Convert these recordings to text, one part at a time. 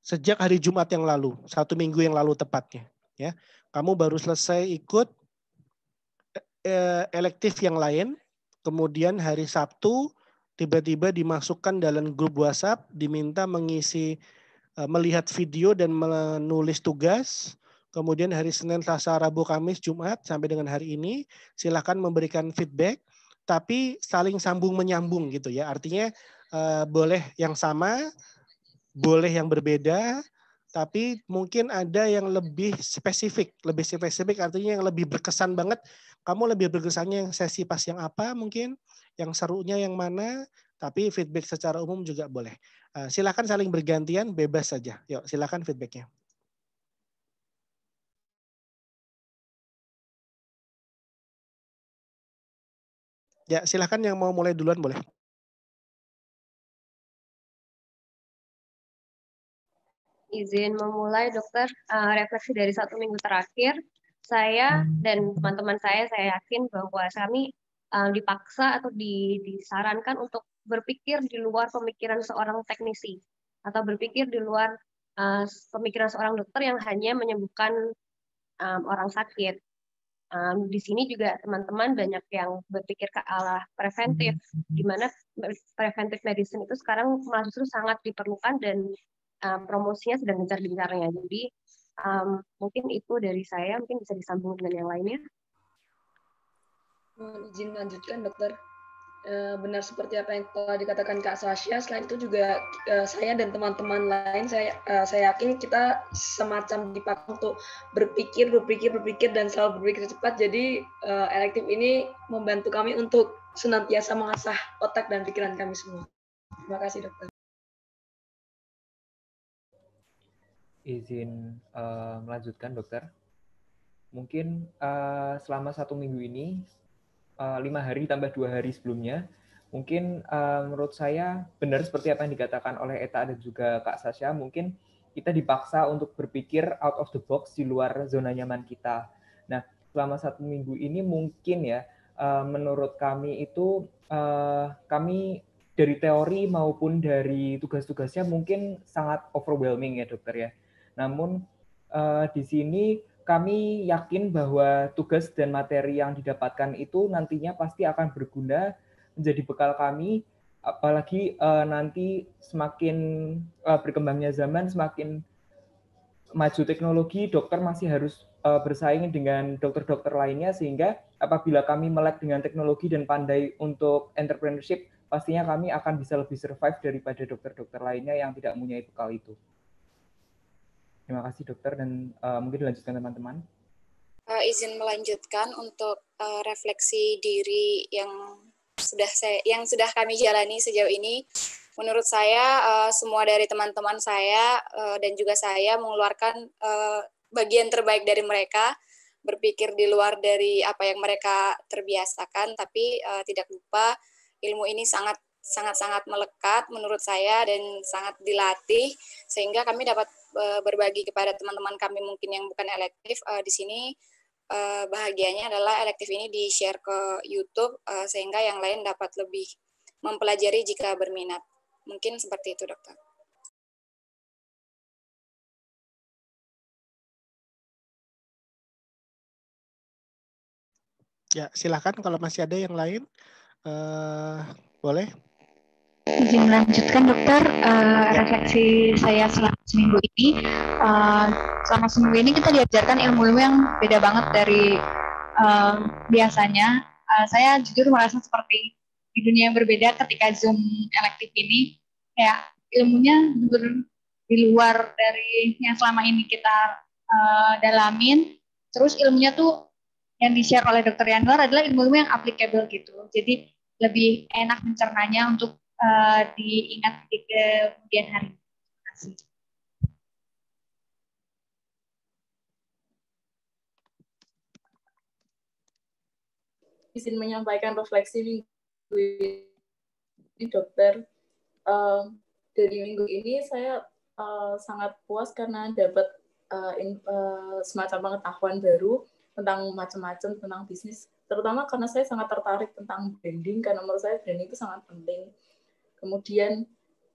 sejak hari Jumat yang lalu, satu minggu yang lalu tepatnya. Ya, kamu baru selesai ikut e, e, elektif yang lain, kemudian hari Sabtu tiba-tiba dimasukkan dalam grup WhatsApp, diminta mengisi e, melihat video dan menulis tugas. Kemudian hari Senin, Selasa, Rabu, Kamis, Jumat sampai dengan hari ini silahkan memberikan feedback, tapi saling sambung menyambung gitu ya. Artinya boleh yang sama boleh yang berbeda, tapi mungkin ada yang lebih spesifik. Lebih spesifik artinya yang lebih berkesan banget. Kamu lebih berkesannya yang sesi pas yang apa mungkin, yang serunya yang mana, tapi feedback secara umum juga boleh. Silahkan eh, silakan saling bergantian, bebas saja. Yuk, silakan feedbacknya. Ya, silakan yang mau mulai duluan boleh. izin memulai dokter uh, refleksi dari satu minggu terakhir. Saya dan teman-teman saya, saya yakin bahwa kami uh, dipaksa atau di, disarankan untuk berpikir di luar pemikiran seorang teknisi atau berpikir di luar uh, pemikiran seorang dokter yang hanya menyembuhkan um, orang sakit. Um, di sini juga teman-teman banyak yang berpikir ke arah preventif, di mana preventif medicine itu sekarang malah justru sangat diperlukan dan Eh, promosinya sedang gencar-gencarnya. Jadi um, mungkin itu dari saya, mungkin bisa disambung dengan yang lainnya. Mohon izin lanjutkan dokter. Eh, benar seperti apa yang telah dikatakan Kak Sasha, selain itu juga eh, saya dan teman-teman lain, saya, saya yakin kita semacam dipakai untuk berpikir, berpikir, berpikir, dan selalu berpikir cepat. Jadi elektif ini membantu kami untuk senantiasa mengasah otak dan pikiran kami semua. Terima kasih dokter. izin uh, melanjutkan dokter. Mungkin uh, selama satu minggu ini, uh, lima hari tambah dua hari sebelumnya, mungkin uh, menurut saya benar seperti apa yang dikatakan oleh Eta dan juga Kak Sasha, mungkin kita dipaksa untuk berpikir out of the box di luar zona nyaman kita. Nah, selama satu minggu ini mungkin ya, uh, menurut kami itu uh, kami dari teori maupun dari tugas-tugasnya mungkin sangat overwhelming ya dokter ya. Namun uh, di sini kami yakin bahwa tugas dan materi yang didapatkan itu nantinya pasti akan berguna menjadi bekal kami apalagi uh, nanti semakin uh, berkembangnya zaman semakin maju teknologi dokter masih harus uh, bersaing dengan dokter-dokter lainnya sehingga apabila kami melek dengan teknologi dan pandai untuk entrepreneurship pastinya kami akan bisa lebih survive daripada dokter-dokter lainnya yang tidak mempunyai bekal itu. Terima kasih dokter dan uh, mungkin dilanjutkan teman-teman. Uh, izin melanjutkan untuk uh, refleksi diri yang sudah saya yang sudah kami jalani sejauh ini. Menurut saya uh, semua dari teman-teman saya uh, dan juga saya mengeluarkan uh, bagian terbaik dari mereka berpikir di luar dari apa yang mereka terbiasakan tapi uh, tidak lupa ilmu ini sangat sangat-sangat melekat menurut saya dan sangat dilatih sehingga kami dapat eh, berbagi kepada teman-teman kami mungkin yang bukan elektif eh, di sini eh, bahagianya adalah elektif ini di share ke YouTube sehingga yang lain dapat lebih mempelajari jika berminat mungkin seperti itu dokter. Ya, silakan kalau masih ada yang lain, boleh izin melanjutkan dokter uh, refleksi saya selama seminggu ini uh, selama seminggu ini kita diajarkan ilmu-ilmu yang beda banget dari uh, biasanya uh, saya jujur merasa seperti di dunia yang berbeda ketika zoom elektif ini ya ilmunya jujur di luar dari yang selama ini kita uh, dalamin terus ilmunya tuh yang di share oleh dokter Yanwar adalah ilmu-ilmu yang applicable gitu jadi lebih enak mencernanya untuk Eh, diingat di kemudian hari. Terima kasih. izin menyampaikan refleksi minggu ini dokter uh, dari minggu ini saya uh, sangat puas karena dapat uh, in, uh, semacam pengetahuan baru tentang macam-macam tentang bisnis terutama karena saya sangat tertarik tentang branding karena menurut saya branding itu sangat penting Kemudian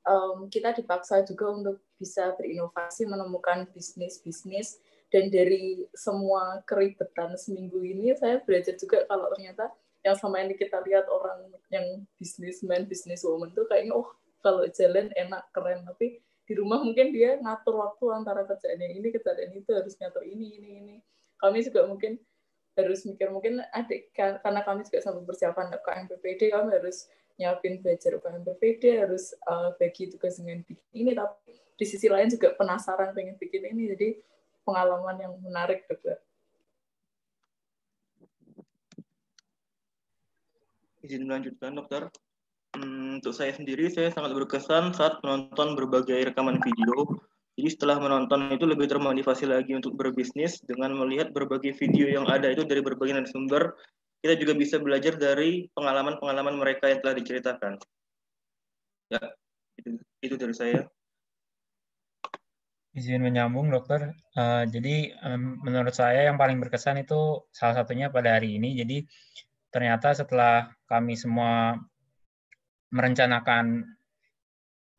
um, kita dipaksa juga untuk bisa berinovasi menemukan bisnis-bisnis dan dari semua keribetan seminggu ini saya belajar juga kalau ternyata yang sama ini kita lihat orang yang bisnismen, bisniswoman tuh kayaknya oh kalau jalan enak keren tapi di rumah mungkin dia ngatur waktu antara kerjaan yang ini kerjaan itu harus ngatur ini ini ini kami juga mungkin harus mikir mungkin adik karena kami juga sambil persiapan ke MPPD kami harus nyiapin belajar bahan PPD harus uh, bagi tugas dengan bikin ini tapi di sisi lain juga penasaran pengen bikin ini jadi pengalaman yang menarik juga. Gitu. Izin melanjutkan dokter. Hmm, untuk saya sendiri saya sangat berkesan saat menonton berbagai rekaman video jadi setelah menonton itu lebih termotivasi lagi untuk berbisnis dengan melihat berbagai video yang ada itu dari berbagai sumber kita juga bisa belajar dari pengalaman-pengalaman mereka yang telah diceritakan. Ya, itu, itu dari saya. Izin menyambung, dokter. Uh, jadi um, menurut saya yang paling berkesan itu salah satunya pada hari ini. Jadi ternyata setelah kami semua merencanakan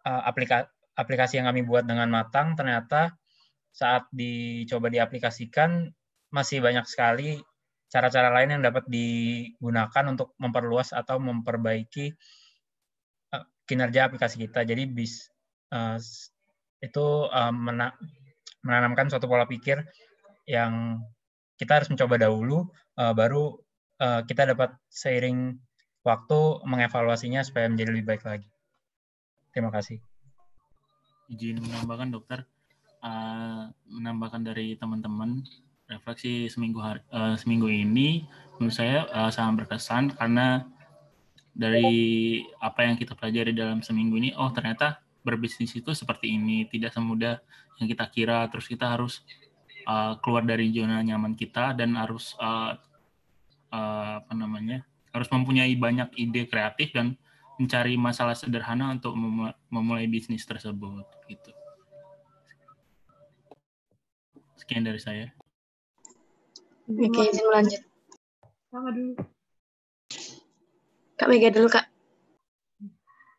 uh, aplika aplikasi yang kami buat dengan matang, ternyata saat dicoba diaplikasikan masih banyak sekali cara-cara lain yang dapat digunakan untuk memperluas atau memperbaiki eh, kinerja aplikasi kita. Jadi bis eh, itu eh, menanamkan suatu pola pikir yang kita harus mencoba dahulu, baru kita dapat seiring waktu mengevaluasinya supaya menjadi lebih baik lagi. Terima kasih. Izin menambahkan dokter, menambahkan dari teman-teman refleksi seminggu hari, uh, eh, seminggu ini menurut saya uh, sangat berkesan karena dari apa yang kita pelajari dalam seminggu ini oh ternyata berbisnis itu seperti ini tidak semudah yang kita kira terus kita harus uh, keluar dari zona nyaman kita dan harus uh, uh, apa namanya harus mempunyai banyak ide kreatif dan mencari masalah sederhana untuk memulai bisnis tersebut gitu sekian dari saya Oke, okay, izin melanjut. Sama dulu. Kak Mega dulu, Kak.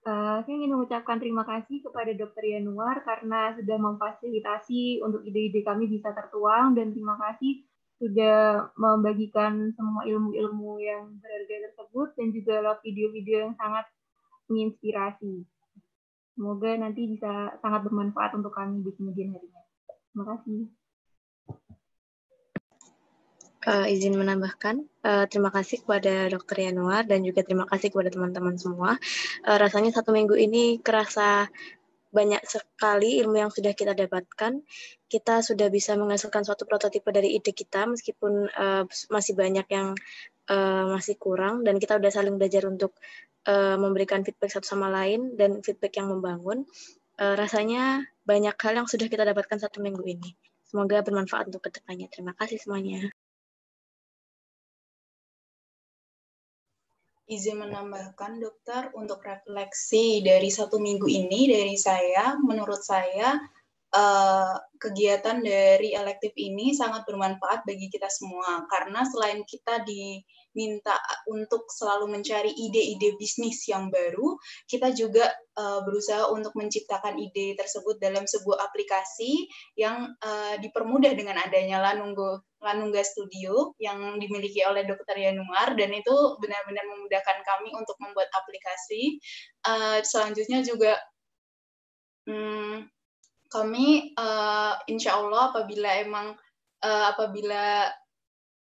Uh, saya ingin mengucapkan terima kasih kepada Dr. Yanuar karena sudah memfasilitasi untuk ide-ide kami bisa tertuang dan terima kasih sudah membagikan semua ilmu-ilmu yang berharga tersebut dan juga lewat video-video yang sangat menginspirasi. Semoga nanti bisa sangat bermanfaat untuk kami di kemudian harinya. Terima kasih uh, izin menambahkan uh, terima kasih kepada Dokter Yanuar dan juga terima kasih kepada teman-teman semua. Uh, rasanya satu minggu ini kerasa banyak sekali ilmu yang sudah kita dapatkan. Kita sudah bisa menghasilkan suatu prototipe dari ide kita meskipun uh, masih banyak yang uh, masih kurang dan kita sudah saling belajar untuk uh, memberikan feedback satu sama lain dan feedback yang membangun. Uh, rasanya banyak hal yang sudah kita dapatkan satu minggu ini. Semoga bermanfaat untuk kedepannya. Terima kasih semuanya. izin menambahkan dokter untuk refleksi dari satu minggu ini dari saya, menurut saya eh, kegiatan dari elektif ini sangat bermanfaat bagi kita semua karena selain kita di minta untuk selalu mencari ide-ide bisnis yang baru, kita juga uh, berusaha untuk menciptakan ide tersebut dalam sebuah aplikasi yang uh, dipermudah dengan adanya Lanunggo Lanungga Studio yang dimiliki oleh dokter Yanuar dan itu benar-benar memudahkan kami untuk membuat aplikasi. Uh, selanjutnya juga hmm, kami uh, insya Allah apabila emang uh, apabila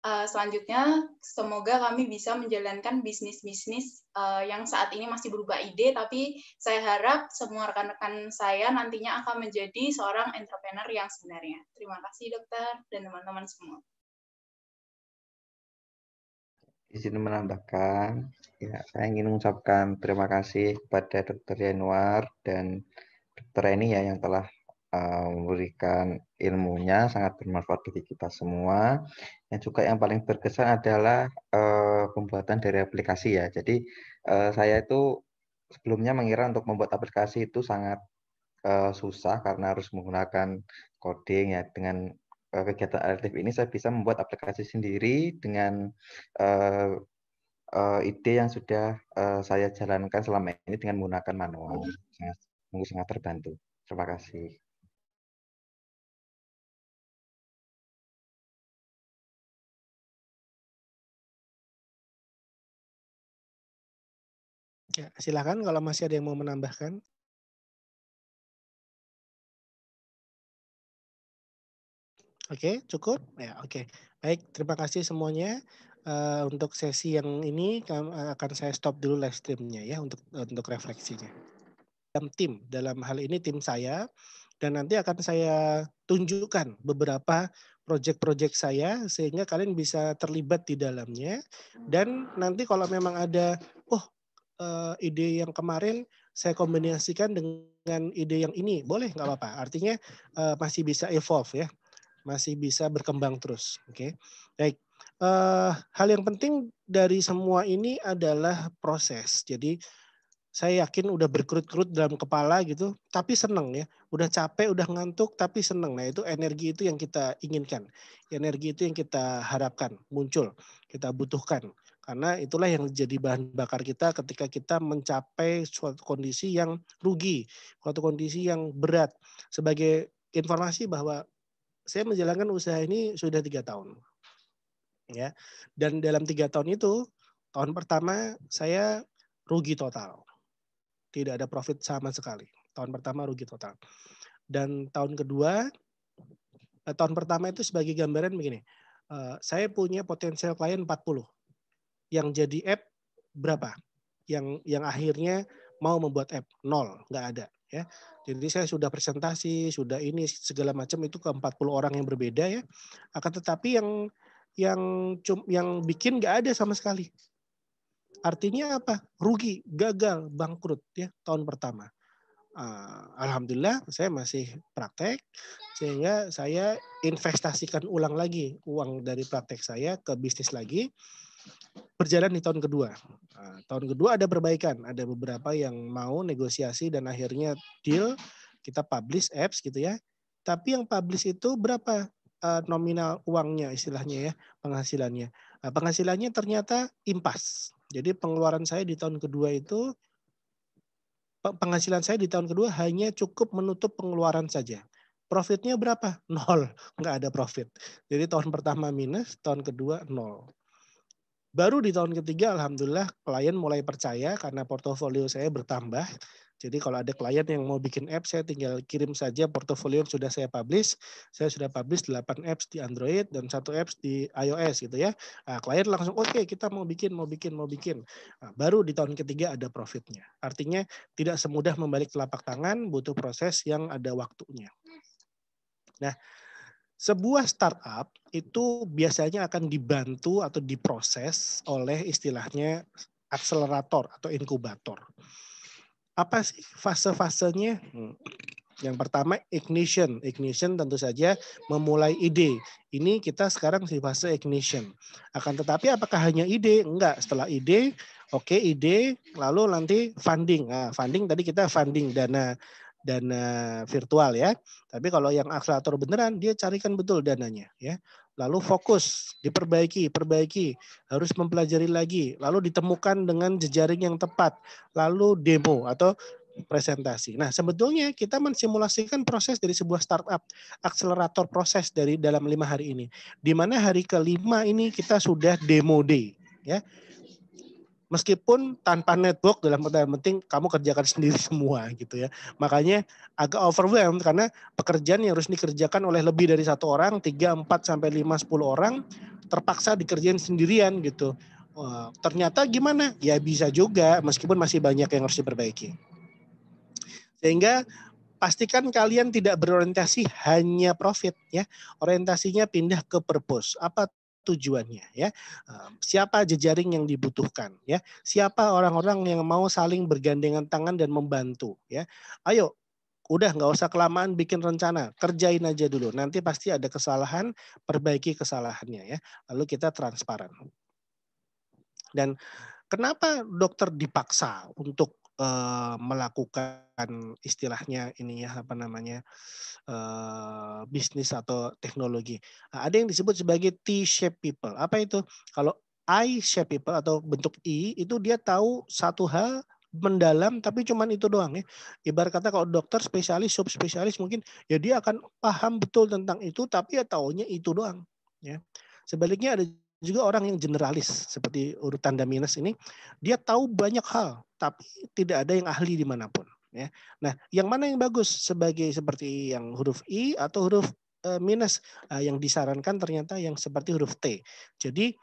Eh, selanjutnya semoga kami bisa menjalankan bisnis-bisnis uh, yang saat ini masih berubah ide, tapi saya harap semua rekan-rekan saya nantinya akan menjadi seorang entrepreneur yang sebenarnya. Terima kasih dokter dan teman-teman semua. Izin menambahkan, ya saya ingin mengucapkan terima kasih kepada Dokter Januar dan Dokter Reni ya yang telah Eh, memberikan ilmunya sangat bermanfaat bagi kita semua. Yang juga yang paling berkesan adalah uh, pembuatan dari aplikasi ya. Jadi uh, saya itu sebelumnya mengira untuk membuat aplikasi itu sangat uh, susah karena harus menggunakan coding ya dengan uh, kegiatan aktif ini saya bisa membuat aplikasi sendiri dengan uh, uh, ide yang sudah uh, saya jalankan selama ini dengan menggunakan manual. Hmm. Sangat, sangat terbantu. Terima kasih. Ya, silakan kalau masih ada yang mau menambahkan. Oke, okay, cukup. Ya, oke. Okay. Baik, terima kasih semuanya. Uh, untuk sesi yang ini eh, akan saya stop dulu live streamnya ya untuk untuk refleksinya. Dalam tim, dalam hal ini tim saya dan nanti akan saya tunjukkan beberapa project-project saya sehingga kalian bisa terlibat di dalamnya dan nanti kalau memang ada uh, ide yang kemarin saya kombinasikan dengan ide yang ini boleh nggak apa-apa artinya uh, masih bisa evolve ya masih bisa berkembang terus oke okay? baik uh, hal yang penting dari semua ini adalah proses jadi saya yakin udah berkerut-kerut dalam kepala gitu, tapi seneng ya. Udah capek, udah ngantuk, tapi seneng. Nah itu energi itu yang kita inginkan. Energi itu yang kita harapkan, muncul. Kita butuhkan. Karena itulah yang jadi bahan bakar kita ketika kita mencapai suatu kondisi yang rugi, suatu kondisi yang berat. Sebagai informasi bahwa saya menjalankan usaha ini sudah tiga tahun. ya Dan dalam tiga tahun itu, tahun pertama saya rugi total. Tidak ada profit sama sekali. Tahun pertama rugi total. Dan tahun kedua, eh, tahun pertama itu sebagai gambaran begini. Eh, saya punya potensial klien 40 yang jadi app berapa? Yang yang akhirnya mau membuat app nol, nggak ada ya. Jadi saya sudah presentasi, sudah ini segala macam itu ke 40 orang yang berbeda ya. Akan tetapi yang yang yang bikin nggak ada sama sekali. Artinya apa? Rugi, gagal, bangkrut ya tahun pertama. Uh, Alhamdulillah saya masih praktek sehingga saya investasikan ulang lagi uang dari praktek saya ke bisnis lagi berjalan di tahun kedua. Nah, tahun kedua ada perbaikan, ada beberapa yang mau negosiasi dan akhirnya deal kita publish apps gitu ya. Tapi yang publish itu berapa uh, nominal uangnya istilahnya ya, penghasilannya. Nah, penghasilannya ternyata impas. Jadi pengeluaran saya di tahun kedua itu penghasilan saya di tahun kedua hanya cukup menutup pengeluaran saja. Profitnya berapa? Nol, nggak ada profit. Jadi tahun pertama minus, tahun kedua nol. Baru di tahun ketiga, alhamdulillah klien mulai percaya karena portofolio saya bertambah. Jadi kalau ada klien yang mau bikin app, saya tinggal kirim saja portofolio yang sudah saya publish. Saya sudah publish 8 apps di Android dan satu apps di iOS gitu ya. Nah, klien langsung oke okay, kita mau bikin, mau bikin, mau bikin. Nah, baru di tahun ketiga ada profitnya. Artinya tidak semudah membalik telapak tangan, butuh proses yang ada waktunya. Nah, sebuah startup itu biasanya akan dibantu atau diproses oleh istilahnya akselerator atau inkubator. Apa sih fase-fasenya? Hmm. Yang pertama ignition. Ignition tentu saja memulai ide. Ini kita sekarang di fase ignition. Akan tetapi apakah hanya ide? Enggak. Setelah ide, oke okay, ide, lalu nanti funding. Nah, funding tadi kita funding dana dana virtual ya. Tapi kalau yang akselerator beneran dia carikan betul dananya ya. Lalu fokus, diperbaiki, perbaiki, harus mempelajari lagi, lalu ditemukan dengan jejaring yang tepat, lalu demo atau presentasi. Nah, sebetulnya kita mensimulasikan proses dari sebuah startup, akselerator proses dari dalam lima hari ini. Di mana hari kelima ini kita sudah demo day, ya meskipun tanpa network dalam pertanyaan penting kamu kerjakan sendiri semua gitu ya. Makanya agak overwhelmed karena pekerjaan yang harus dikerjakan oleh lebih dari satu orang, tiga empat sampai lima sepuluh orang terpaksa dikerjain sendirian gitu. ternyata gimana? Ya bisa juga meskipun masih banyak yang harus diperbaiki. Sehingga pastikan kalian tidak berorientasi hanya profit ya. Orientasinya pindah ke purpose. Apa tujuannya ya. Siapa jejaring yang dibutuhkan ya? Siapa orang-orang yang mau saling bergandengan tangan dan membantu ya? Ayo udah nggak usah kelamaan bikin rencana, kerjain aja dulu. Nanti pasti ada kesalahan, perbaiki kesalahannya ya. Lalu kita transparan. Dan kenapa dokter dipaksa untuk melakukan istilahnya ini ya apa namanya bisnis atau teknologi. Nah, ada yang disebut sebagai T-shape people. Apa itu? Kalau I-shape people atau bentuk I itu dia tahu satu hal mendalam tapi cuman itu doang ya. Ibarat kata kalau dokter spesialis subspesialis mungkin ya dia akan paham betul tentang itu tapi ya taunya itu doang ya. Sebaliknya ada juga orang yang generalis seperti urutan minus ini dia tahu banyak hal tapi tidak ada yang ahli dimanapun ya nah yang mana yang bagus sebagai seperti yang huruf i atau huruf e, minus e, yang disarankan ternyata yang seperti huruf t jadi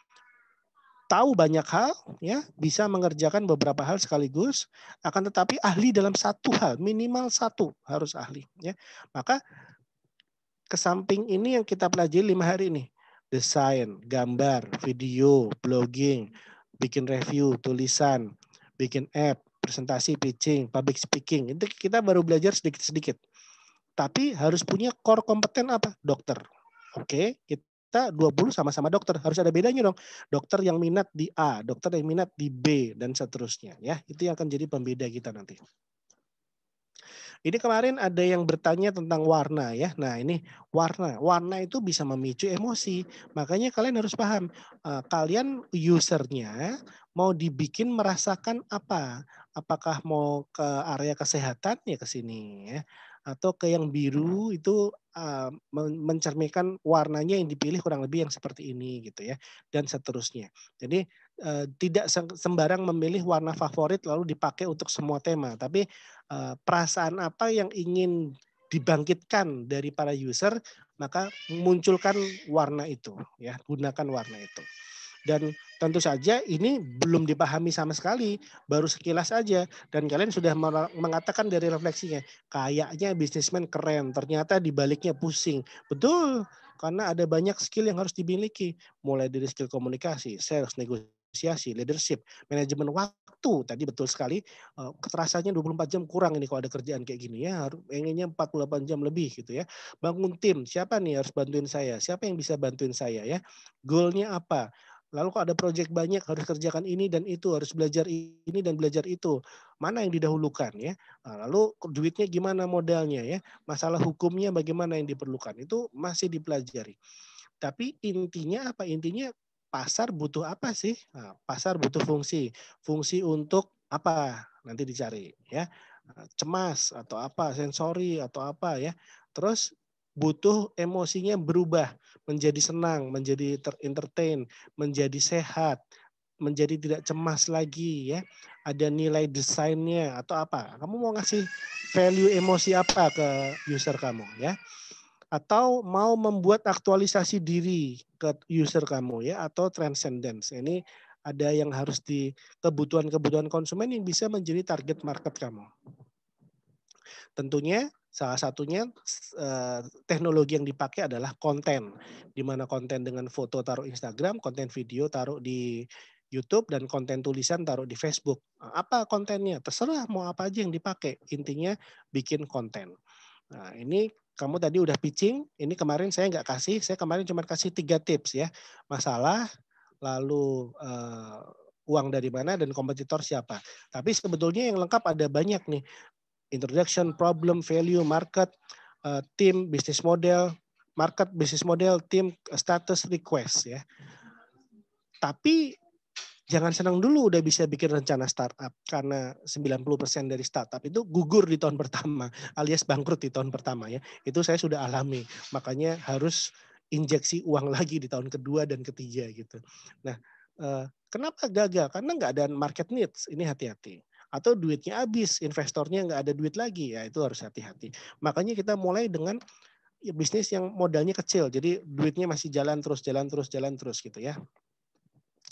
tahu banyak hal ya bisa mengerjakan beberapa hal sekaligus akan tetapi ahli dalam satu hal minimal satu harus ahli ya maka samping ini yang kita pelajari lima hari ini desain, gambar, video, blogging, bikin review, tulisan, bikin app, presentasi, pitching, public speaking. Itu kita baru belajar sedikit-sedikit. Tapi harus punya core kompeten apa? Dokter. Oke, okay? kita dua puluh sama-sama dokter. Harus ada bedanya dong. Dokter yang minat di A, dokter yang minat di B, dan seterusnya. ya Itu yang akan jadi pembeda kita nanti. Ini kemarin ada yang bertanya tentang warna ya. Nah ini warna, warna itu bisa memicu emosi. Makanya kalian harus paham, eh, kalian usernya mau dibikin merasakan apa? Apakah mau ke area kesehatan ya ke sini ya, atau ke yang biru iya. itu eh, mencerminkan warnanya yang dipilih kurang lebih yang seperti ini gitu ya dan seterusnya. Jadi eh, tidak sembarang memilih warna favorit lalu dipakai untuk semua tema, tapi Eh, perasaan apa yang ingin dibangkitkan dari para user, maka munculkan warna itu, ya gunakan warna itu. Dan tentu saja ini belum dipahami sama sekali, baru sekilas aja. Dan kalian sudah mengatakan dari refleksinya, kayaknya bisnismen keren, ternyata dibaliknya pusing. Betul, karena ada banyak skill yang harus dimiliki, mulai dari skill komunikasi, sales, negosiasi apresiasi, leadership, manajemen waktu. Tadi betul sekali eh, keterasannya 24 jam kurang ini kalau ada kerjaan kayak gini ya, pengennya 48 jam lebih gitu ya. Bangun tim, siapa nih harus bantuin saya? Siapa yang bisa bantuin saya ya? Goalnya apa? Lalu kalau ada proyek banyak harus kerjakan ini dan itu, harus belajar ini dan belajar itu. Mana yang didahulukan ya? Nah, lalu duitnya gimana modalnya ya? Masalah hukumnya bagaimana yang diperlukan? Itu masih dipelajari. Tapi intinya apa? Intinya pasar butuh apa sih? Nah, pasar butuh fungsi. Fungsi untuk apa? Nanti dicari ya. Nah, cemas atau apa, sensori atau apa ya. Terus butuh emosinya berubah menjadi senang, menjadi terentertain, menjadi sehat, menjadi tidak cemas lagi ya. Ada nilai desainnya atau apa? Kamu mau ngasih value emosi apa ke user kamu ya? atau mau membuat aktualisasi diri ke user kamu ya atau transcendence. Ini ada yang harus di kebutuhan-kebutuhan konsumen yang bisa menjadi target market kamu. Tentunya salah satunya eh, teknologi yang dipakai adalah konten. Di mana konten dengan foto taruh Instagram, konten video taruh di YouTube dan konten tulisan taruh di Facebook. Apa kontennya? Terserah mau apa aja yang dipakai. Intinya bikin konten. Nah, ini kamu tadi udah pitching, ini kemarin saya nggak kasih, saya kemarin cuma kasih tiga tips ya. Masalah, lalu uh, uang dari mana, dan kompetitor siapa. Tapi sebetulnya yang lengkap ada banyak nih. Introduction, problem, value, market, uh, team, business model, market, business model, team, status, request ya. Tapi jangan senang dulu udah bisa bikin rencana startup karena 90% dari startup itu gugur di tahun pertama alias bangkrut di tahun pertama ya. Itu saya sudah alami. Makanya harus injeksi uang lagi di tahun kedua dan ketiga gitu. Nah, eh, kenapa gagal? Karena nggak ada market needs. Ini hati-hati atau duitnya habis, investornya nggak ada duit lagi, ya itu harus hati-hati. Makanya kita mulai dengan bisnis yang modalnya kecil, jadi duitnya masih jalan terus, jalan terus, jalan terus gitu ya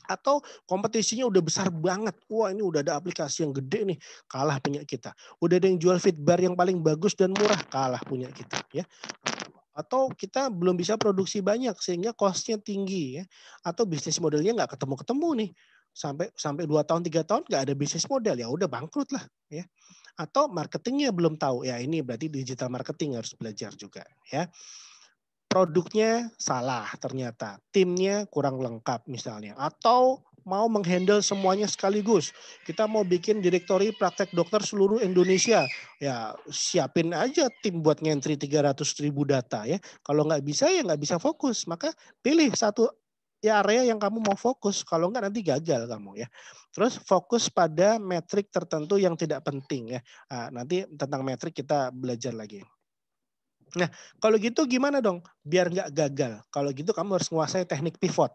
atau kompetisinya udah besar banget. Wah, ini udah ada aplikasi yang gede nih, kalah punya kita. Udah ada yang jual fitbar yang paling bagus dan murah, kalah punya kita, ya. Atau kita belum bisa produksi banyak sehingga costnya tinggi, ya. Atau bisnis modelnya nggak ketemu-ketemu nih. Sampai sampai dua tahun tiga tahun nggak ada bisnis model ya udah bangkrut lah ya atau marketingnya belum tahu ya ini berarti digital marketing harus belajar juga ya produknya salah ternyata, timnya kurang lengkap misalnya, atau mau menghandle semuanya sekaligus. Kita mau bikin direktori praktek dokter seluruh Indonesia. Ya siapin aja tim buat ngentri 300 ribu data ya. Kalau nggak bisa ya nggak bisa fokus. Maka pilih satu ya area yang kamu mau fokus. Kalau nggak nanti gagal kamu ya. Terus fokus pada metrik tertentu yang tidak penting ya. Ah, nanti tentang metrik kita belajar lagi. Nah, kalau gitu gimana dong? Biar nggak gagal. Kalau gitu kamu harus menguasai teknik pivot.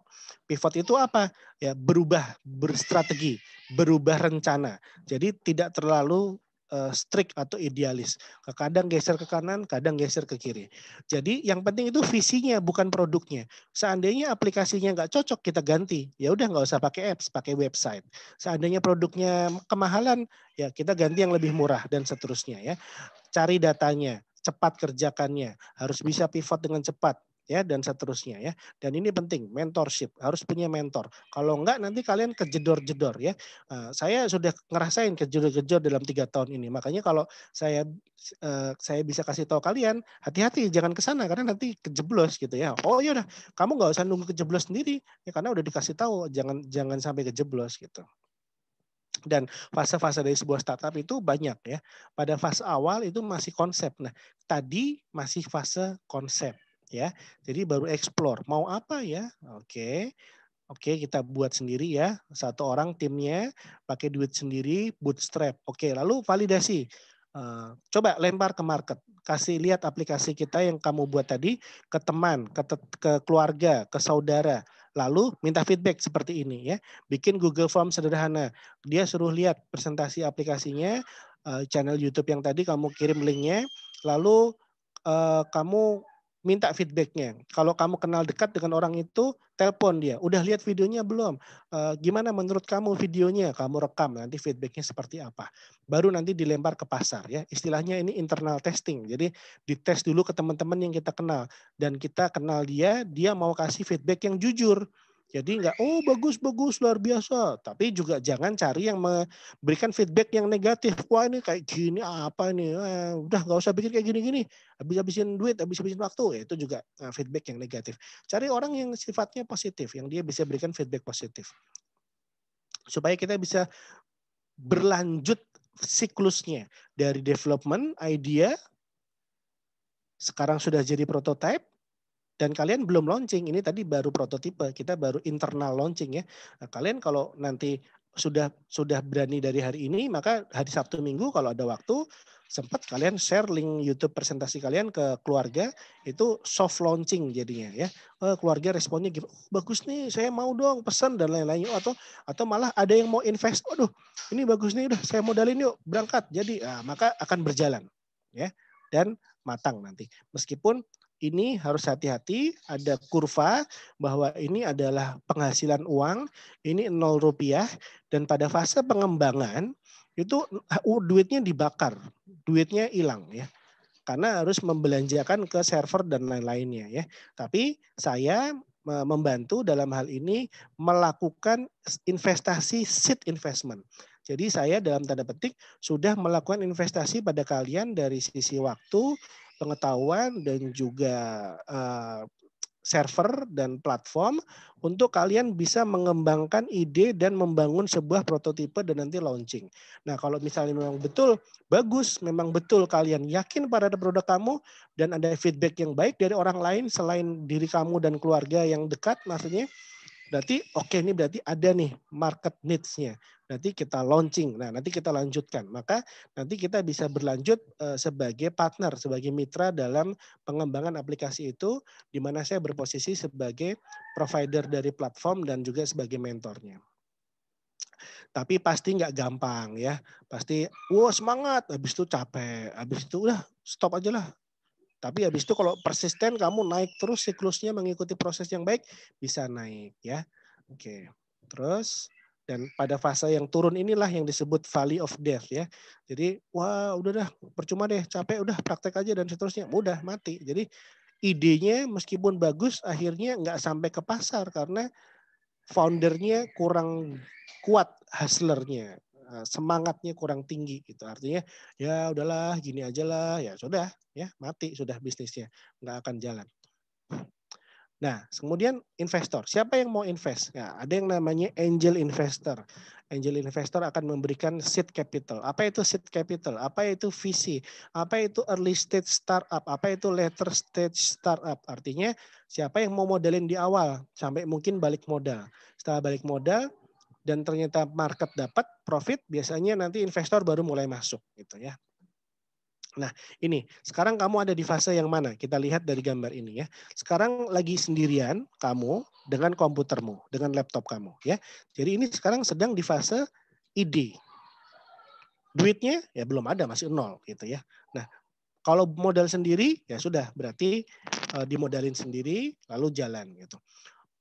Pivot itu apa? Ya berubah, berstrategi, berubah rencana. Jadi tidak terlalu uh, strict atau idealis. Kadang geser ke kanan, kadang geser ke kiri. Jadi yang penting itu visinya bukan produknya. Seandainya aplikasinya nggak cocok kita ganti. Ya udah nggak usah pakai apps, pakai website. Seandainya produknya kemahalan, ya kita ganti yang lebih murah dan seterusnya ya. Cari datanya, cepat kerjakannya, harus bisa pivot dengan cepat ya dan seterusnya ya. Dan ini penting, mentorship harus punya mentor. Kalau enggak nanti kalian kejedor-jedor ya. Eh, saya sudah ngerasain kejedor-jedor dalam tiga tahun ini. Makanya kalau saya eh, saya bisa kasih tahu kalian hati-hati jangan ke sana karena nanti kejeblos gitu ya. Oh iya udah, kamu nggak usah nunggu kejeblos sendiri ya karena udah dikasih tahu jangan jangan sampai kejeblos gitu dan fase-fase dari sebuah startup itu banyak ya. Pada fase awal itu masih konsep. Nah, tadi masih fase konsep ya. Jadi baru explore. Mau apa ya? Oke. Oke, kita buat sendiri ya. Satu orang timnya pakai duit sendiri, bootstrap. Oke, lalu validasi. Eh, coba lempar ke market, kasih lihat aplikasi kita yang kamu buat tadi ke teman, ke, ke keluarga, ke saudara lalu minta feedback seperti ini ya. Bikin Google Form sederhana. Dia suruh lihat presentasi aplikasinya, eh, channel YouTube yang tadi kamu kirim linknya, lalu eh, kamu minta feedbacknya. Kalau kamu kenal dekat dengan orang itu, telepon dia. Udah lihat videonya belum? E, gimana menurut kamu videonya? Kamu rekam nanti feedbacknya seperti apa? Baru nanti dilempar ke pasar ya. Istilahnya ini internal testing. Jadi dites dulu ke teman-teman yang kita kenal dan kita kenal dia, dia mau kasih feedback yang jujur jadi nggak, oh bagus, bagus, luar biasa. Tapi juga jangan cari yang memberikan feedback yang negatif. Wah ini kayak gini, apa ini? Eh, udah nggak usah bikin kayak gini-gini. Habis-habisin duit, habis-habisin waktu. Ya, itu juga eh, feedback yang negatif. Cari orang yang sifatnya positif, yang dia bisa berikan feedback positif. Supaya kita bisa berlanjut siklusnya. Dari development, idea, sekarang sudah jadi prototype, dan kalian belum launching ini tadi baru prototipe kita baru internal launching ya nah, kalian kalau nanti sudah sudah berani dari hari ini maka hari Sabtu Minggu kalau ada waktu sempat kalian share link YouTube presentasi kalian ke keluarga itu soft launching jadinya ya oh, keluarga responnya oh, bagus nih saya mau dong pesan dan lain-lain atau atau malah ada yang mau invest aduh ini bagus nih udah saya modalin yuk berangkat jadi nah, maka akan berjalan ya dan matang nanti meskipun ini harus hati-hati ada kurva bahwa ini adalah penghasilan uang ini nol rupiah dan pada fase pengembangan itu duitnya dibakar duitnya hilang ya karena harus membelanjakan ke server dan lain-lainnya ya tapi saya membantu dalam hal ini melakukan investasi seed investment jadi saya dalam tanda petik sudah melakukan investasi pada kalian dari sisi waktu, pengetahuan dan juga uh, server dan platform untuk kalian bisa mengembangkan ide dan membangun sebuah prototipe dan nanti launching. Nah, kalau misalnya memang betul bagus, memang betul kalian yakin pada produk kamu dan ada feedback yang baik dari orang lain selain diri kamu dan keluarga yang dekat maksudnya Berarti oke okay, ini berarti ada nih market needs-nya. Nanti kita launching. Nah, nanti kita lanjutkan. Maka nanti kita bisa berlanjut eh, sebagai partner, sebagai mitra dalam pengembangan aplikasi itu di mana saya berposisi sebagai provider dari platform dan juga sebagai mentornya tapi pasti nggak gampang ya pasti wow semangat habis itu capek habis itu udah stop aja lah tapi habis itu kalau persisten kamu naik terus siklusnya mengikuti proses yang baik bisa naik ya. Oke. Terus dan pada fase yang turun inilah yang disebut valley of death ya. Jadi wah udah dah percuma deh capek udah praktek aja dan seterusnya mudah mati. Jadi idenya meskipun bagus akhirnya nggak sampai ke pasar karena foundernya kurang kuat hustlernya Eh, semangatnya kurang tinggi gitu artinya ya udahlah gini aja lah ya sudah ya mati sudah bisnisnya nggak akan jalan nah kemudian investor siapa yang mau invest nah, ada yang namanya angel investor angel investor akan memberikan seed capital apa itu seed capital apa itu visi apa itu early stage startup apa itu later stage startup artinya siapa yang mau modalin di awal sampai mungkin balik modal setelah balik modal dan ternyata market dapat profit, biasanya nanti investor baru mulai masuk gitu ya. Nah, ini sekarang kamu ada di fase yang mana? Kita lihat dari gambar ini ya. Sekarang lagi sendirian kamu dengan komputermu, dengan laptop kamu ya. Jadi ini sekarang sedang di fase ide. Duitnya ya belum ada, masih nol gitu ya. Nah, kalau modal sendiri ya sudah berarti e, dimodalin sendiri lalu jalan gitu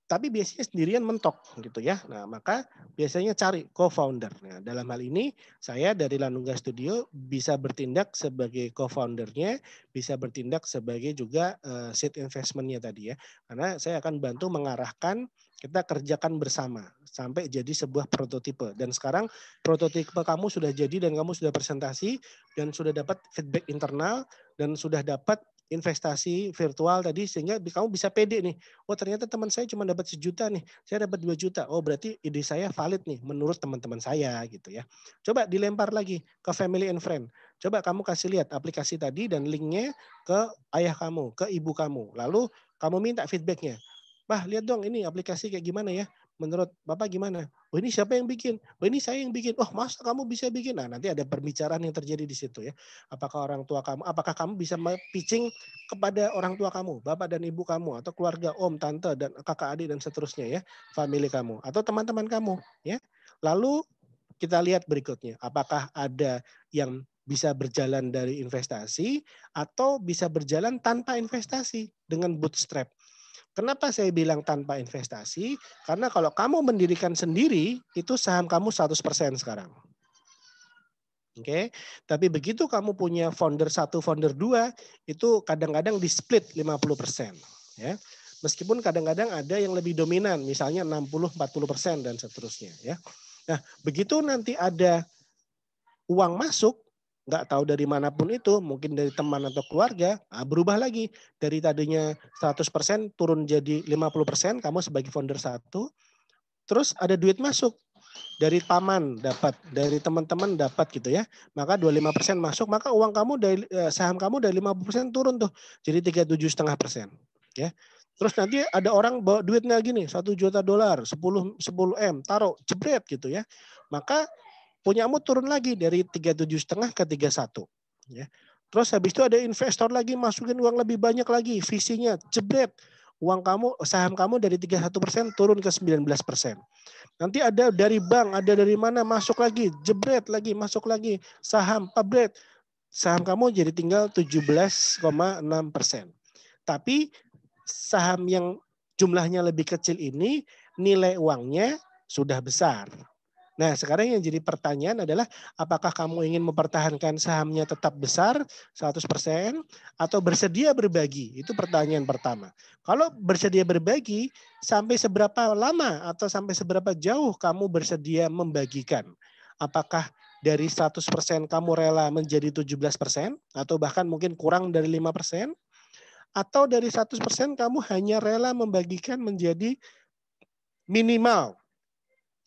tapi biasanya sendirian mentok gitu ya. Nah, maka biasanya cari co-founder. Nah, dalam hal ini saya dari Lanungga Studio bisa bertindak sebagai co-foundernya, bisa bertindak sebagai juga uh, seed investmentnya tadi ya. Karena saya akan bantu mengarahkan kita kerjakan bersama sampai jadi sebuah prototipe. Dan sekarang prototipe kamu sudah jadi dan kamu sudah presentasi dan sudah dapat feedback internal dan sudah dapat investasi virtual tadi sehingga kamu bisa pede nih. Oh ternyata teman saya cuma dapat sejuta nih, saya dapat dua juta. Oh berarti ide saya valid nih menurut teman-teman saya gitu ya. Coba dilempar lagi ke family and friend. Coba kamu kasih lihat aplikasi tadi dan linknya ke ayah kamu, ke ibu kamu. Lalu kamu minta feedbacknya. Bah, lihat dong ini aplikasi kayak gimana ya menurut Bapak gimana? Oh ini siapa yang bikin? Oh ini saya yang bikin. Oh masa kamu bisa bikin? Nah nanti ada perbicaraan yang terjadi di situ ya. Apakah orang tua kamu, apakah kamu bisa pitching kepada orang tua kamu, bapak dan ibu kamu, atau keluarga om, tante, dan kakak adik, dan seterusnya ya. Family kamu, atau teman-teman kamu ya. Lalu kita lihat berikutnya. Apakah ada yang bisa berjalan dari investasi atau bisa berjalan tanpa investasi dengan bootstrap. Kenapa saya bilang tanpa investasi? Karena kalau kamu mendirikan sendiri, itu saham kamu 100% sekarang. Oke, okay? tapi begitu kamu punya founder satu, founder dua, itu kadang-kadang di split 50%. Ya. Meskipun kadang-kadang ada yang lebih dominan, misalnya 60-40% dan seterusnya. Ya. Nah, begitu nanti ada uang masuk, nggak tahu dari manapun itu, mungkin dari teman atau keluarga, nah berubah lagi. Dari tadinya 100% turun jadi 50%, kamu sebagai founder satu, terus ada duit masuk. Dari paman dapat, dari teman-teman dapat gitu ya. Maka 25% masuk, maka uang kamu dari eh, saham kamu dari 50% turun tuh. Jadi 37,5% ya. Terus nanti ada orang bawa duitnya gini, satu juta dolar, 10 10 M, taruh jebret gitu ya. Maka punya punyamu turun lagi dari 37 setengah ke 31 ya. Terus habis itu ada investor lagi masukin uang lebih banyak lagi, visinya jebret uang kamu saham kamu dari 31% turun ke 19%. Nanti ada dari bank, ada dari mana masuk lagi, jebret lagi, masuk lagi saham pabret. Saham kamu jadi tinggal 17,6%. Tapi saham yang jumlahnya lebih kecil ini nilai uangnya sudah besar. Nah, sekarang yang jadi pertanyaan adalah apakah kamu ingin mempertahankan sahamnya tetap besar 100% atau bersedia berbagi? Itu pertanyaan pertama. Kalau bersedia berbagi, sampai seberapa lama atau sampai seberapa jauh kamu bersedia membagikan? Apakah dari 100% kamu rela menjadi 17% atau bahkan mungkin kurang dari 5%? Atau dari 100% kamu hanya rela membagikan menjadi minimal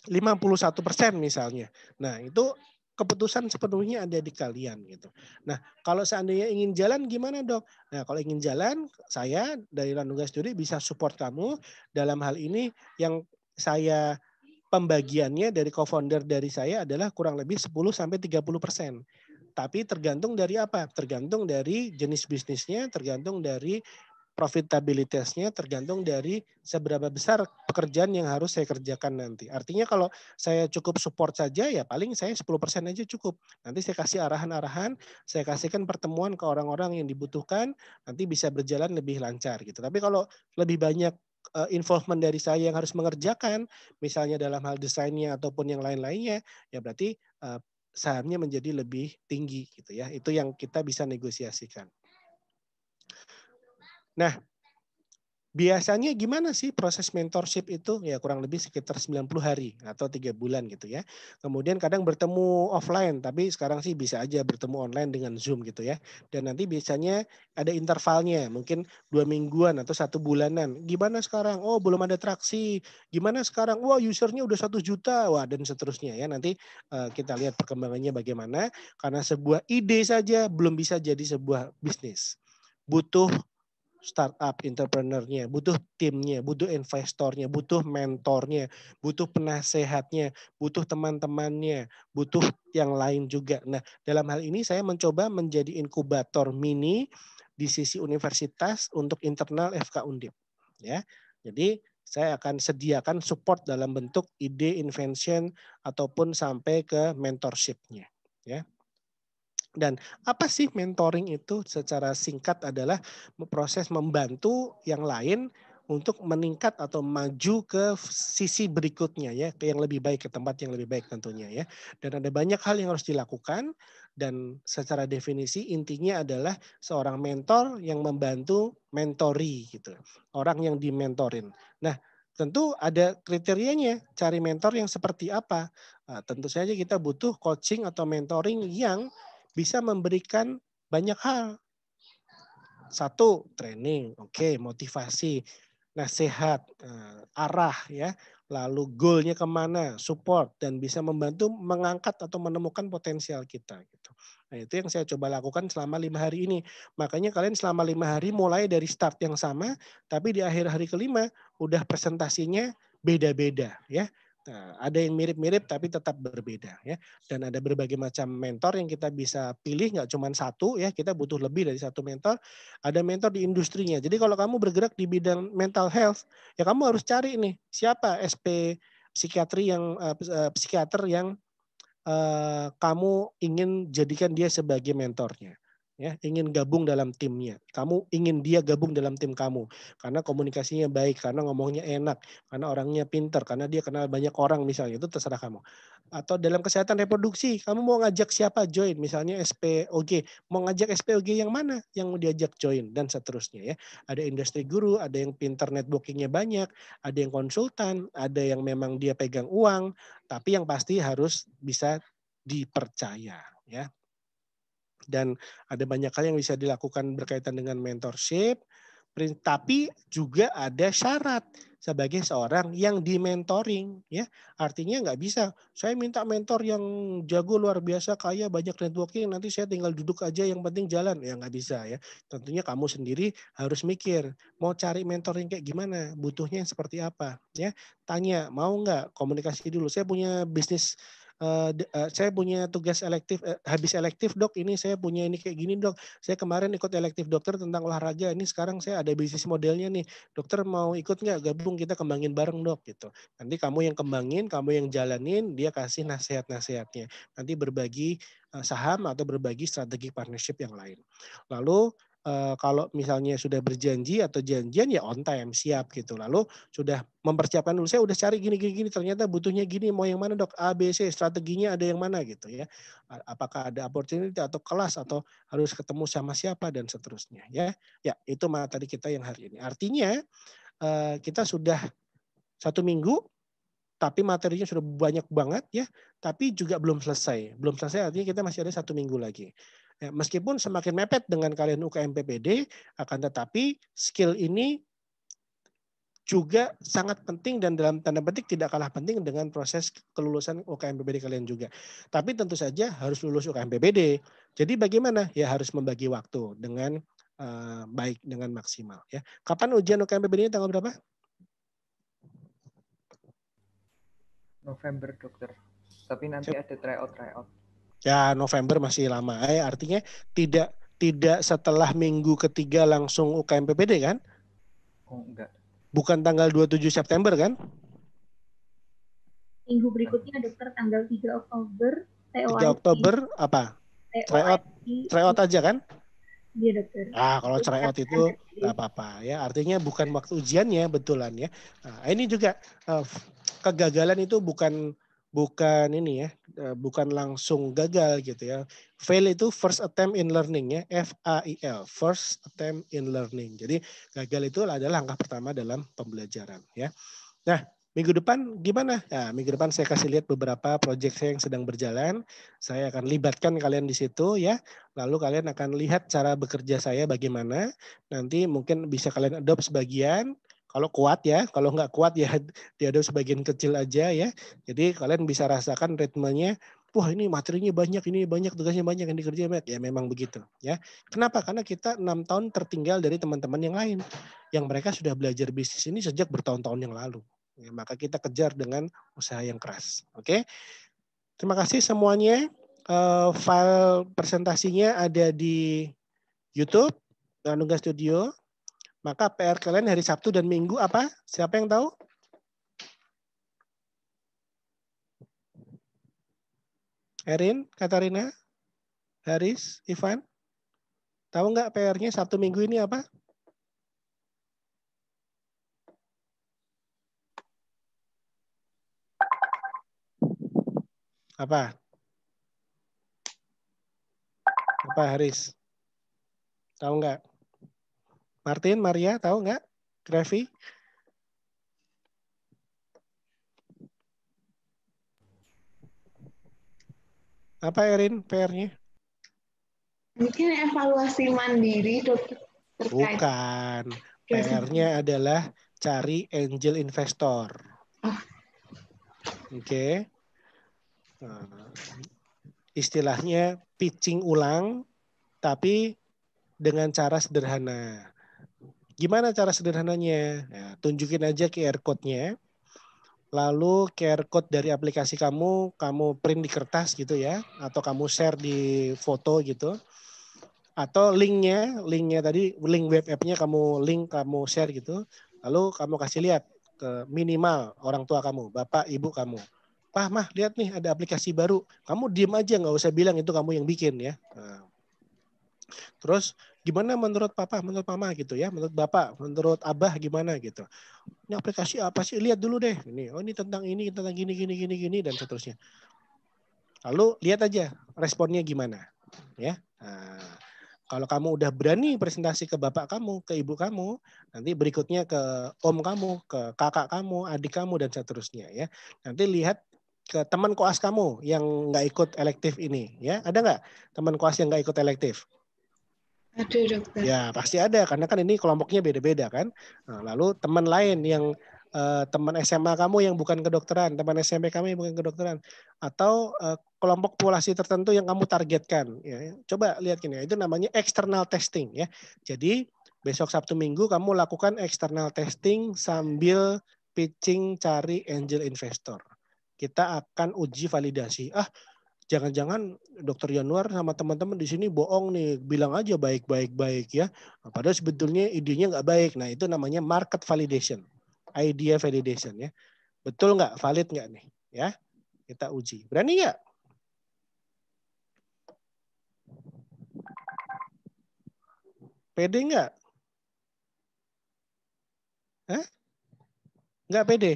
51 persen misalnya. Nah itu keputusan sepenuhnya ada di kalian gitu. Nah, kalau seandainya ingin jalan gimana, Dok? Nah, kalau ingin jalan, saya dari Lanuga Studi bisa support kamu dalam hal ini yang saya pembagiannya dari co-founder dari saya adalah kurang lebih 10 sampai 30 persen. Tapi tergantung dari apa? Tergantung dari jenis bisnisnya, tergantung dari profitabilitasnya tergantung dari seberapa besar pekerjaan yang harus saya kerjakan nanti. Artinya kalau saya cukup support saja ya paling saya 10% aja cukup. Nanti saya kasih arahan-arahan, saya kasihkan pertemuan ke orang-orang yang dibutuhkan, nanti bisa berjalan lebih lancar gitu. Tapi kalau lebih banyak eh, involvement dari saya yang harus mengerjakan, misalnya dalam hal desainnya ataupun yang lain-lainnya, ya berarti eh, sahamnya menjadi lebih tinggi gitu ya. Itu yang kita bisa negosiasikan. Nah, biasanya gimana sih proses mentorship itu? Ya kurang lebih sekitar 90 hari atau tiga bulan gitu ya. Kemudian kadang bertemu offline, tapi sekarang sih bisa aja bertemu online dengan Zoom gitu ya. Dan nanti biasanya ada intervalnya, mungkin dua mingguan atau satu bulanan. Gimana sekarang? Oh belum ada traksi. Gimana sekarang? Wah usernya udah satu juta. Wah dan seterusnya ya. Nanti uh, kita lihat perkembangannya bagaimana. Karena sebuah ide saja belum bisa jadi sebuah bisnis. Butuh startup entrepreneurnya, butuh timnya, butuh investornya, butuh mentornya, butuh penasehatnya, butuh teman-temannya, butuh yang lain juga. Nah, dalam hal ini saya mencoba menjadi inkubator mini di sisi universitas untuk internal FK Undip. Ya, jadi saya akan sediakan support dalam bentuk ide, invention, ataupun sampai ke mentorshipnya. Ya, dan apa sih mentoring itu secara singkat adalah proses membantu yang lain untuk meningkat atau maju ke sisi berikutnya ya, ke yang lebih baik, ke tempat yang lebih baik tentunya ya. Dan ada banyak hal yang harus dilakukan dan secara definisi intinya adalah seorang mentor yang membantu mentori gitu. Orang yang dimentorin. Nah, tentu ada kriterianya cari mentor yang seperti apa. Nah, tentu saja kita butuh coaching atau mentoring yang bisa memberikan banyak hal. Satu, training, oke, okay, motivasi, nasihat, eh, arah ya, lalu goalnya kemana, support, dan bisa membantu mengangkat atau menemukan potensial kita. Gitu. Nah itu yang saya coba lakukan selama lima hari ini. Makanya kalian selama lima hari mulai dari start yang sama, tapi di akhir hari kelima udah presentasinya beda-beda ya. Nah, ada yang mirip-mirip tapi tetap berbeda ya. Dan ada berbagai macam mentor yang kita bisa pilih nggak cuma satu ya, kita butuh lebih dari satu mentor. Ada mentor di industrinya. Jadi kalau kamu bergerak di bidang mental health, ya kamu harus cari nih siapa SP psikiatri yang uh, psikiater yang uh, kamu ingin jadikan dia sebagai mentornya ya ingin gabung dalam timnya kamu ingin dia gabung dalam tim kamu karena komunikasinya baik karena ngomongnya enak karena orangnya pinter karena dia kenal banyak orang misalnya itu terserah kamu atau dalam kesehatan reproduksi kamu mau ngajak siapa join misalnya SPOG mau ngajak SPOG yang mana yang mau diajak join dan seterusnya ya ada industri guru ada yang pinter networkingnya banyak ada yang konsultan ada yang memang dia pegang uang tapi yang pasti harus bisa dipercaya ya dan ada banyak hal yang bisa dilakukan berkaitan dengan mentorship, tapi juga ada syarat sebagai seorang yang dimentoring, ya artinya nggak bisa saya minta mentor yang jago luar biasa kaya banyak networking nanti saya tinggal duduk aja yang penting jalan ya nggak bisa ya tentunya kamu sendiri harus mikir mau cari mentoring kayak gimana butuhnya seperti apa ya tanya mau nggak komunikasi dulu saya punya bisnis Eh, eh, saya punya tugas elektif uh, habis elektif dok ini saya punya ini kayak gini dok saya kemarin ikut elektif dokter tentang olahraga ini sekarang saya ada bisnis modelnya nih dokter mau ikut nggak gabung kita kembangin bareng dok gitu nanti kamu yang kembangin kamu yang jalanin dia kasih nasihat-nasihatnya nanti berbagi saham atau berbagi strategi partnership yang lain lalu Eh, kalau misalnya sudah berjanji atau janjian ya on time siap gitu lalu sudah mempersiapkan dulu saya udah cari gini gini gini ternyata butuhnya gini mau yang mana dok A B C strateginya ada yang mana gitu ya apakah ada opportunity atau kelas atau harus ketemu sama siapa dan seterusnya ya ya itu materi kita yang hari ini artinya eh, kita sudah satu minggu tapi materinya sudah banyak banget ya, tapi juga belum selesai. Belum selesai artinya kita masih ada satu minggu lagi. Ya, meskipun semakin mepet dengan kalian UKM PPD, akan tetapi skill ini juga sangat penting dan dalam tanda petik tidak kalah penting dengan proses kelulusan UKM PPD kalian juga. Tapi tentu saja harus lulus UKM PPD. Jadi bagaimana? Ya harus membagi waktu dengan uh, baik, dengan maksimal. Ya. Kapan ujian UKM PPD ini tanggal berapa? November dokter. Tapi nanti Siap. ada tryout tryout ya November masih lama eh, artinya tidak tidak setelah minggu ketiga langsung UKM PPD kan? Oh, enggak. Bukan tanggal 27 September kan? Minggu berikutnya dokter tanggal 3 Oktober TOIT. 3 Oktober apa? Tryout tryout aja kan? Iya dokter. Ah kalau tryout itu nggak apa-apa ya artinya bukan waktu ujiannya betulan ya. Nah, ini juga uh, kegagalan itu bukan bukan ini ya, eh, bukan langsung gagal gitu ya. Fail itu first attempt in learning ya, F A I L, first attempt in learning. Jadi gagal itu adalah langkah pertama dalam pembelajaran ya. Nah, minggu depan gimana? Nah, minggu depan saya kasih lihat beberapa project saya yang sedang berjalan. Saya akan libatkan kalian di situ ya. Lalu kalian akan lihat cara bekerja saya bagaimana. Nanti mungkin bisa kalian adopt sebagian kalau kuat ya, kalau nggak kuat ya tiada sebagian kecil aja ya. Jadi kalian bisa rasakan ritmenya. Wah ini materinya banyak, ini banyak tugasnya banyak yang dikerjain Ya memang begitu ya. Kenapa? Karena kita enam tahun tertinggal dari teman-teman yang lain, yang mereka sudah belajar bisnis ini sejak bertahun-tahun yang lalu. Ya, maka kita kejar dengan usaha yang keras. Oke. Terima kasih semuanya. Uh, file presentasinya ada di YouTube Ranungga Studio maka PR kalian hari Sabtu dan Minggu apa? Siapa yang tahu? Erin, Katarina, Haris, Ivan. Tahu nggak PR-nya Sabtu Minggu ini apa? Apa? Apa Haris? Tahu nggak? Martin, Maria, tahu nggak? Grafi? Apa Erin PR-nya? Mungkin evaluasi mandiri terkait. Bukan. PR-nya adalah cari angel investor. Oh. Oke. Okay. Nah, istilahnya pitching ulang tapi dengan cara sederhana. Gimana cara sederhananya? Nah, tunjukin aja QR code-nya. Lalu QR code dari aplikasi kamu, kamu print di kertas gitu ya, atau kamu share di foto gitu. Atau linknya, linknya tadi, link web app-nya kamu link, kamu share gitu. Lalu kamu kasih lihat ke minimal orang tua kamu, bapak, ibu kamu. Pak, mah lihat nih ada aplikasi baru. Kamu diem aja nggak usah bilang itu kamu yang bikin ya. Nah. Terus gimana menurut papa, menurut mama gitu ya, menurut bapak, menurut abah gimana gitu. Ini aplikasi apa sih? Lihat dulu deh. Ini, oh ini tentang ini, tentang gini, gini, gini, gini dan seterusnya. Lalu lihat aja responnya gimana, ya. Nah, kalau kamu udah berani presentasi ke bapak kamu, ke ibu kamu, nanti berikutnya ke om kamu, ke kakak kamu, adik kamu dan seterusnya ya. Nanti lihat ke teman koas kamu yang nggak ikut elektif ini ya ada nggak teman koas yang nggak ikut elektif Aduh dokter. Ya pasti ada karena kan ini kelompoknya beda-beda kan. Nah, lalu teman lain yang uh, teman SMA kamu yang bukan kedokteran, teman SMP kamu yang bukan kedokteran, atau uh, kelompok populasi tertentu yang kamu targetkan. Ya. Coba lihat gini, ya, itu namanya external testing ya. Jadi besok Sabtu Minggu kamu lakukan external testing sambil pitching cari angel investor. Kita akan uji validasi. Ah, jangan-jangan dokter Januar sama teman-teman di sini bohong nih, bilang aja baik-baik-baik ya. Nah, padahal sebetulnya idenya nggak baik. Nah itu namanya market validation, idea validation ya. Betul nggak? Valid nggak nih? Ya, kita uji. Berani nggak? Pede nggak? Hah? Nggak pede?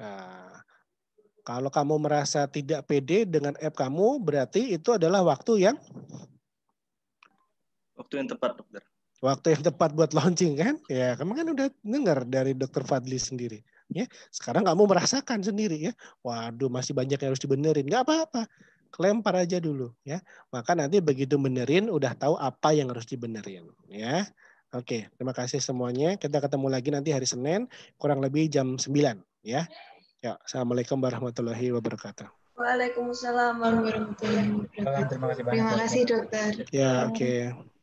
Nah, kalau kamu merasa tidak pede dengan app kamu, berarti itu adalah waktu yang waktu yang tepat, dokter. Waktu yang tepat buat launching kan? Ya, kamu kan udah dengar dari dokter Fadli sendiri. Ya, sekarang kamu merasakan sendiri ya. Waduh, masih banyak yang harus dibenerin. Gak apa-apa lempar aja dulu ya. Maka nanti begitu benerin udah tahu apa yang harus dibenerin ya. Oke, terima kasih semuanya. Kita ketemu lagi nanti hari Senin kurang lebih jam 9 ya. Ya, Assalamualaikum warahmatullahi wabarakatuh. Waalaikumsalam warahmatullahi wabarakatuh. Terima kasih banyak. Terima kasih dokter. Ya, oke. Okay.